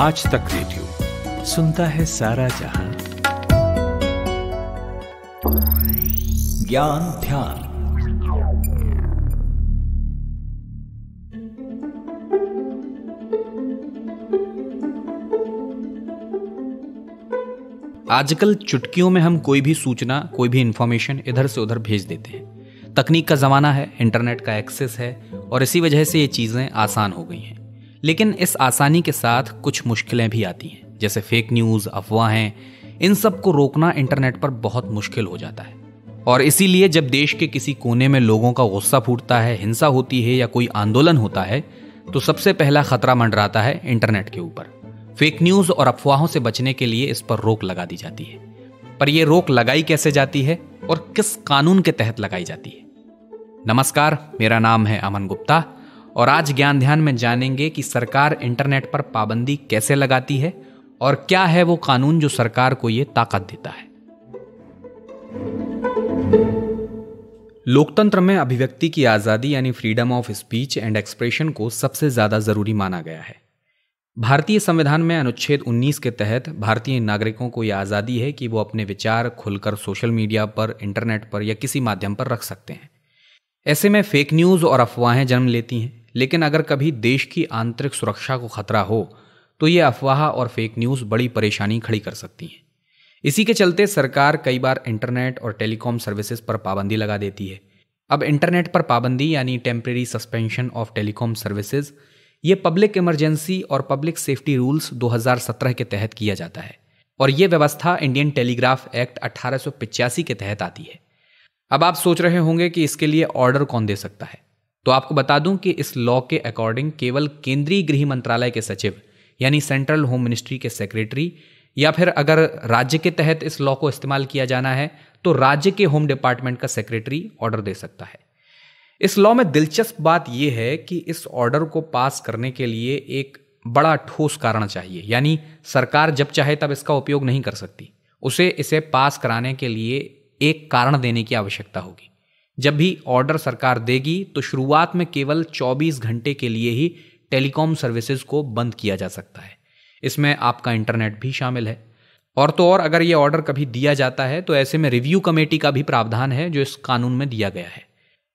आज तक रेडियो सुनता है सारा जहां ज्ञान ध्यान आजकल चुटकियों में हम कोई भी सूचना कोई भी इंफॉर्मेशन इधर से उधर भेज देते हैं तकनीक का ज़माना है इंटरनेट का एक्सेस है और इसी वजह से ये चीज़ें आसान हो गई हैं लेकिन इस आसानी के साथ कुछ मुश्किलें भी आती हैं जैसे फेक न्यूज़ अफवाहें इन सब को रोकना इंटरनेट पर बहुत मुश्किल हो जाता है और इसीलिए जब देश के किसी कोने में लोगों का गुस्सा फूटता है हिंसा होती है या कोई आंदोलन होता है तो सबसे पहला खतरा मंडराता है इंटरनेट के ऊपर फेक न्यूज़ और अफवाहों से बचने के लिए इस पर रोक लगा दी जाती है पर यह रोक लगाई कैसे जाती है और किस कानून के तहत लगाई जाती है नमस्कार मेरा नाम है अमन गुप्ता और आज ज्ञान ध्यान में जानेंगे कि सरकार इंटरनेट पर पाबंदी कैसे लगाती है और क्या है वो कानून जो सरकार को ये ताकत देता है लोकतंत्र में अभिव्यक्ति की आज़ादी यानी freedom of speech and expression को सबसे ज़्यादा ज़रूरी माना गया है भारतीय संविधान में अनुच्छेद 19 के तहत भारतीय नागरिकों को यह आज़ादी है कि वो अपने विचार खुलकर सोशल मीडिया पर इंटरनेट पर या किसी माध्यम पर रख सकते हैं ऐसे में फेक न्यूज़ और अफवाहें जन्म लेती हैं लेकिन अगर कभी देश की आंतरिक सुरक्षा को खतरा हो तो ये अफवाह और फेक न्यूज़ बड़ी परेशानी खड़ी कर सकती हैं इसी के चलते सरकार कई बार इंटरनेट और टेलीकॉम सर्विसेज पर पाबंदी लगा देती है अब इंटरनेट पर पाबंदी यानी temporary suspension of telecom services ये पब्लिक इमरजेंसी और पब्लिक सेफ्टी रूल्स 2017 के तहत किया जाता है और ये व्यवस्था इंडियन टेलीग्राफ एक्ट अट्ठारह के तहत आती है अब आप सोच रहे होंगे कि इसके लिए ऑर्डर कौन दे सकता है तो आपको बता दूं कि इस लॉ के अकॉर्डिंग केवल केंद्रीय गृह मंत्रालय के सचिव यानी सेंट्रल होम मिनिस्ट्री के सेक्रेटरी या फिर अगर राज्य के तहत इस लॉ को इस्तेमाल किया जाना है तो राज्य के होम डिपार्टमेंट का सेक्रेटरी ऑर्डर दे सकता है इस लॉ में दिलचस्प बात यह है कि इस ऑर्डर को पास करने के लिए एक बड़ा ठोस कारण चाहिए यानी सरकार जब चाहे तब इसका उपयोग नहीं कर सकती उसे इसे पास कराने के लिए एक कारण देने की आवश्यकता होगी जब भी ऑर्डर सरकार देगी तो शुरुआत में केवल 24 घंटे के लिए ही टेलीकॉम सर्विसेज को बंद किया जा सकता है इसमें आपका इंटरनेट भी शामिल है और तो और अगर ये ऑर्डर कभी दिया जाता है तो ऐसे में रिव्यू कमेटी का भी प्रावधान है जो इस कानून में दिया गया है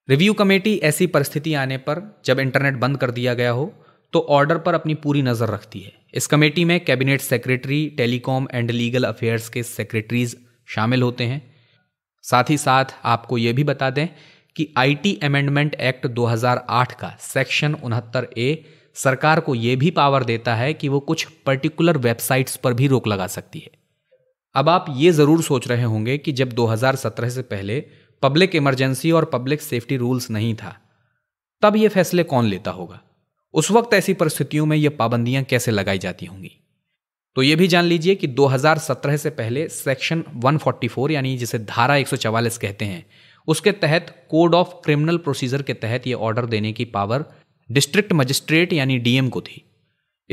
रिव्यू कमेटी ऐसी परिस्थिति आने पर जब इंटरनेट बंद कर दिया गया हो तो ऑर्डर पर अपनी पूरी नज़र रखती है इस कमेटी में cabinet secretary telecom and legal affairs के सेक्रेटरीज शामिल होते हैं साथ ही साथ आपको ये भी बता दें कि आईटी अमेंडमेंट एक्ट 2008 का सेक्शन उनहत्तर ए सरकार को यह भी पावर देता है कि वो कुछ पर्टिकुलर वेबसाइट्स पर भी रोक लगा सकती है अब आप ये ज़रूर सोच रहे होंगे कि जब 2017 से पहले पब्लिक इमरजेंसी और पब्लिक सेफ्टी रूल्स नहीं था तब ये फैसले कौन लेता होगा उस वक्त ऐसी परिस्थितियों में ये पाबंदियां कैसे लगाई जाती होंगी तो ये भी जान लीजिए कि 2017 से पहले सेक्शन 144 यानी जिसे धारा एक कहते हैं उसके तहत कोड ऑफ क्रिमिनल प्रोसीजर के तहत ये ऑर्डर देने की पावर डिस्ट्रिक्ट मजिस्ट्रेट यानी डीएम को थी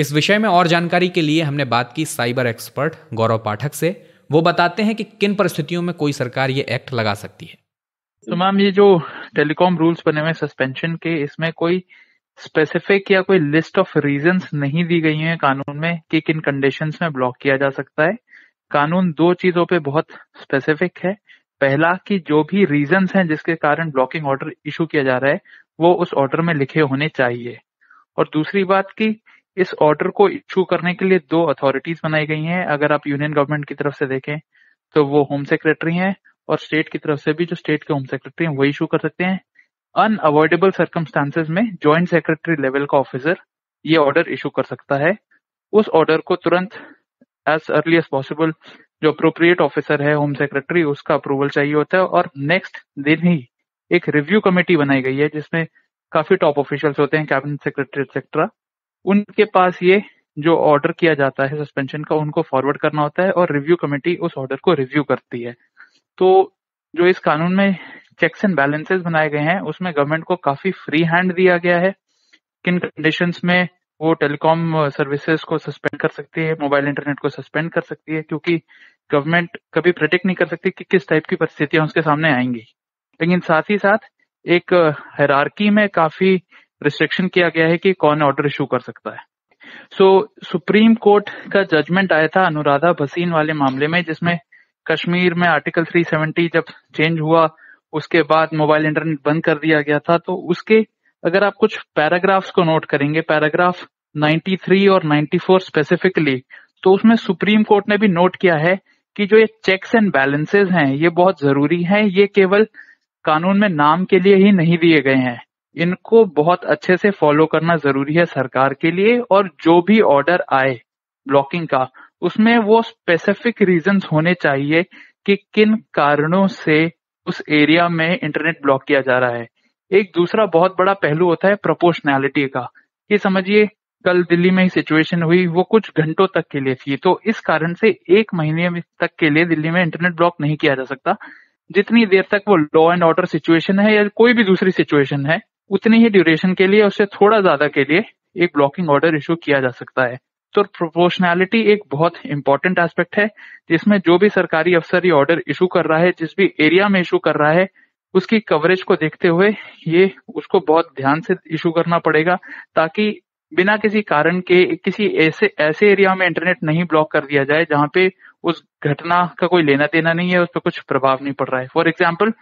इस विषय में और जानकारी के लिए हमने बात की साइबर एक्सपर्ट गौरव पाठक से वो बताते हैं कि किन परिस्थितियों में कोई सरकार ये एक्ट लगा सकती है तो मैम ये जो टेलीकॉम रूल्स बने हुए सस्पेंशन के इसमें कोई स्पेसिफिक या कोई लिस्ट ऑफ रीजंस नहीं दी गई है कानून में कि किन कंडीशंस में ब्लॉक किया जा सकता है कानून दो चीजों पे बहुत स्पेसिफिक है पहला कि जो भी रीजंस हैं जिसके कारण ब्लॉकिंग ऑर्डर इशू किया जा रहा है वो उस ऑर्डर में लिखे होने चाहिए और दूसरी बात कि इस ऑर्डर को इशू करने के लिए दो अथॉरिटीज बनाई गई हैं अगर आप यूनियन गवर्नमेंट की तरफ से देखें तो वो होम सेक्रेटरी हैं और स्टेट की तरफ से भी जो स्टेट के होम सेक्रेटरी हैं वो इशू कर सकते हैं अनअवॉइडेबल सर्कमस्टांसेस में ज्वाइंट सेक्रेटरी लेवल का ऑफिसर ये ऑर्डर इशू कर सकता है उस ऑर्डर को तुरंत एज अर्ली एज पॉसिबल जो अप्रोप्रिएट ऑफिसर है होम सेक्रेटरी उसका अप्रूवल चाहिए होता है और नेक्स्ट दिन ही एक रिव्यू कमेटी बनाई गई है जिसमें काफी टॉप ऑफिशियल्स होते हैं कैबिनेट सेक्रेटरी एक्सेट्रा उनके पास ये जो ऑर्डर किया जाता है सस्पेंशन का उनको फॉरवर्ड करना होता है और रिव्यू कमेटी उस ऑर्डर को रिव्यू करती है तो जो इस कानून में चेक्स एंड बैलेंसेस बनाए गए हैं उसमें गवर्नमेंट को काफी फ्री हैंड दिया गया है किन कंडीशंस में वो टेलीकॉम सर्विसेज को सस्पेंड कर सकती है मोबाइल इंटरनेट को सस्पेंड कर सकती है क्योंकि गवर्नमेंट कभी प्रिडिक्ट नहीं कर सकती कि किस टाइप की परिस्थितियां उसके सामने आएंगी लेकिन साथ ही साथ एक हैरारकी में काफी रिस्ट्रिक्शन किया गया है कि कौन ऑर्डर इशू कर सकता है सो so, सुप्रीम कोर्ट का जजमेंट आया था अनुराधा भसीन वाले मामले में जिसमें कश्मीर में आर्टिकल 370 जब चेंज हुआ उसके बाद मोबाइल इंटरनेट बंद कर दिया गया था तो उसके अगर आप कुछ पैराग्राफ्स को नोट करेंगे पैराग्राफ 93 और 94 स्पेसिफिकली तो उसमें सुप्रीम कोर्ट ने भी नोट किया है कि जो ये चेक्स एंड बैलेंसेस हैं ये बहुत जरूरी हैं ये केवल कानून में नाम के लिए ही नहीं दिए गए हैं इनको बहुत अच्छे से फॉलो करना जरूरी है सरकार के लिए और जो भी ऑर्डर आए ब्लॉकिंग का उसमें वो स्पेसिफिक रीजंस होने चाहिए कि किन कारणों से उस एरिया में इंटरनेट ब्लॉक किया जा रहा है एक दूसरा बहुत बड़ा पहलू होता है प्रोपोर्शनैलिटी का ये समझिए कल दिल्ली में ही सिचुएशन हुई वो कुछ घंटों तक के लिए थी तो इस कारण से एक महीने तक के लिए दिल्ली में इंटरनेट ब्लॉक नहीं किया जा सकता जितनी देर तक वो लॉ एंड ऑर्डर सिचुएशन है या कोई भी दूसरी सिचुएशन है उतनी ही ड्यूरेशन के लिए उससे थोड़ा ज्यादा के लिए एक ब्लॉकिंग ऑर्डर इश्यू किया जा सकता है तो प्रोपोर्शनैलिटी एक बहुत इंपॉर्टेंट एस्पेक्ट है जिसमें जो भी सरकारी अफसर ये ऑर्डर इशू कर रहा है जिस भी एरिया में इशू कर रहा है उसकी कवरेज को देखते हुए ये उसको बहुत ध्यान से इशू करना पड़ेगा ताकि बिना किसी कारण के किसी ऐसे ऐसे एरिया में इंटरनेट नहीं ब्लॉक कर दिया जाए जहां पे उस घटना का कोई लेना देना नहीं है उस पर कुछ प्रभाव नहीं पड़ रहा है फॉर एग्जाम्पल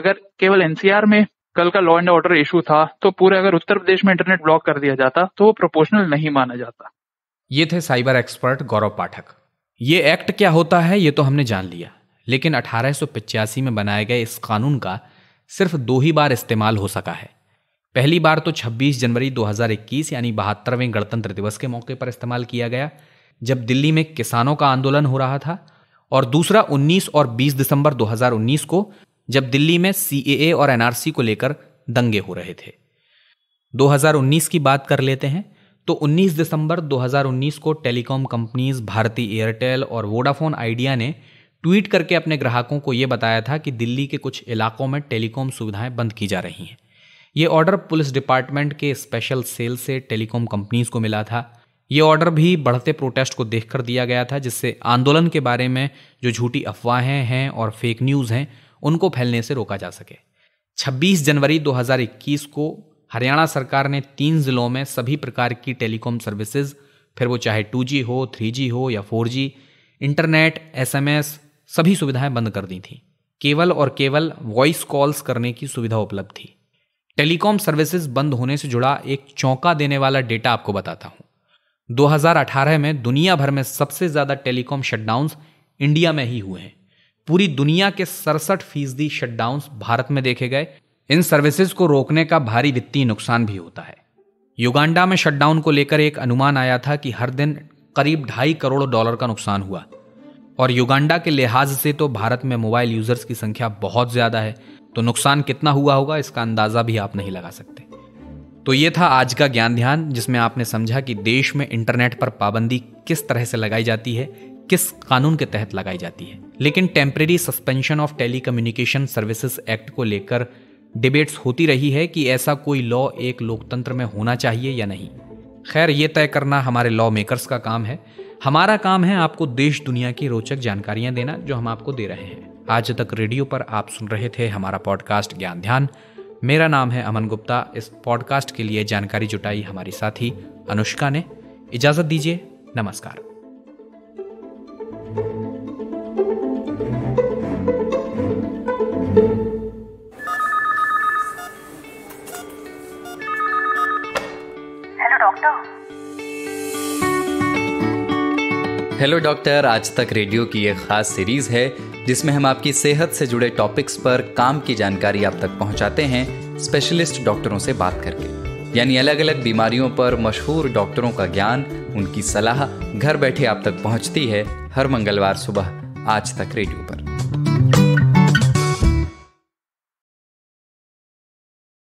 अगर केवल एनसीआर में कल का लॉ एंड ऑर्डर इशू था तो पूरे अगर उत्तर प्रदेश में इंटरनेट ब्लॉक कर दिया जाता तो वो प्रोपोर्शनल नहीं माना जाता ये थे साइबर एक्सपर्ट गौरव पाठक ये एक्ट क्या होता है ये तो हमने जान लिया लेकिन अठारह में बनाए गए इस कानून का सिर्फ दो ही बार इस्तेमाल हो सका है पहली बार तो 26 जनवरी 2021 यानी बहत्तरवें गणतंत्र दिवस के मौके पर इस्तेमाल किया गया जब दिल्ली में किसानों का आंदोलन हो रहा था और दूसरा 19 और 20 दिसंबर 2019 को जब दिल्ली में सी और एनआरसी को लेकर दंगे हो रहे थे 2019 की बात कर लेते हैं तो 19 दिसंबर 2019 को टेलीकॉम कंपनीज भारती एयरटेल और वोडाफोन आइडिया ने ट्वीट करके अपने ग्राहकों को ये बताया था कि दिल्ली के कुछ इलाकों में टेलीकॉम सुविधाएं बंद की जा रही हैं ये ऑर्डर पुलिस डिपार्टमेंट के स्पेशल सेल से टेलीकॉम कंपनीज को मिला था ये ऑर्डर भी बढ़ते प्रोटेस्ट को देख दिया गया था जिससे आंदोलन के बारे में जो झूठी अफवाहें हैं और फेक न्यूज़ हैं उनको फैलने से रोका जा सके 26 जनवरी 2021 को हरियाणा सरकार ने तीन जिलों में सभी प्रकार की टेलीकॉम सर्विसेज फिर वो चाहे 2G हो 3G हो या 4G इंटरनेट एसएमएस सभी सुविधाएं बंद कर दी थी केवल और केवल वॉइस कॉल्स करने की सुविधा उपलब्ध थी टेलीकॉम सर्विसेज बंद होने से जुड़ा एक चौंका देने वाला डेटा आपको बताता हूं 2018 में दुनिया भर में सबसे ज़्यादा टेलीकॉम शटडाउन इंडिया में ही हुए हैं पूरी दुनिया के सड़सठ फीसदी शटडाउन भारत में देखे गए इन सर्विसेज को रोकने का भारी वित्तीय नुकसान भी होता है युगांडा में शटडाउन को लेकर एक अनुमान आया था कि हर दिन करीब ढाई करोड़ डॉलर का नुकसान हुआ और युगांडा के लिहाज से तो भारत में मोबाइल यूजर्स की संख्या बहुत ज्यादा है तो नुकसान कितना हुआ होगा इसका अंदाजा भी आप नहीं लगा सकते तो ये था आज का ज्ञान ध्यान जिसमें आपने समझा कि देश में इंटरनेट पर पाबंदी किस तरह से लगाई जाती है किस कानून के तहत लगाई जाती है लेकिन temporary suspension of telecommunication services act को लेकर डिबेट्स होती रही है कि ऐसा कोई लॉ एक लोकतंत्र में होना चाहिए या नहीं खैर ये तय करना हमारे लॉ मेकर्स का काम है हमारा काम है आपको देश दुनिया की रोचक जानकारियां देना जो हम आपको दे रहे हैं आज तक रेडियो पर आप सुन रहे थे हमारा पॉडकास्ट ज्ञान ध्यान मेरा नाम है अमन गुप्ता इस पॉडकास्ट के लिए जानकारी जुटाई हमारी साथी अनुष्का ने इजाज़त दीजिए नमस्कार हेलो डॉक्टर आज तक रेडियो की एक खास सीरीज है जिसमें हम आपकी सेहत से जुड़े टॉपिक्स पर काम की जानकारी आप तक पहुंचाते हैं स्पेशलिस्ट डॉक्टरों से बात करके यानी अलग अलग बीमारियों पर मशहूर डॉक्टरों का ज्ञान उनकी सलाह घर बैठे आप तक पहुंचती है हर मंगलवार सुबह आज तक रेडियो पर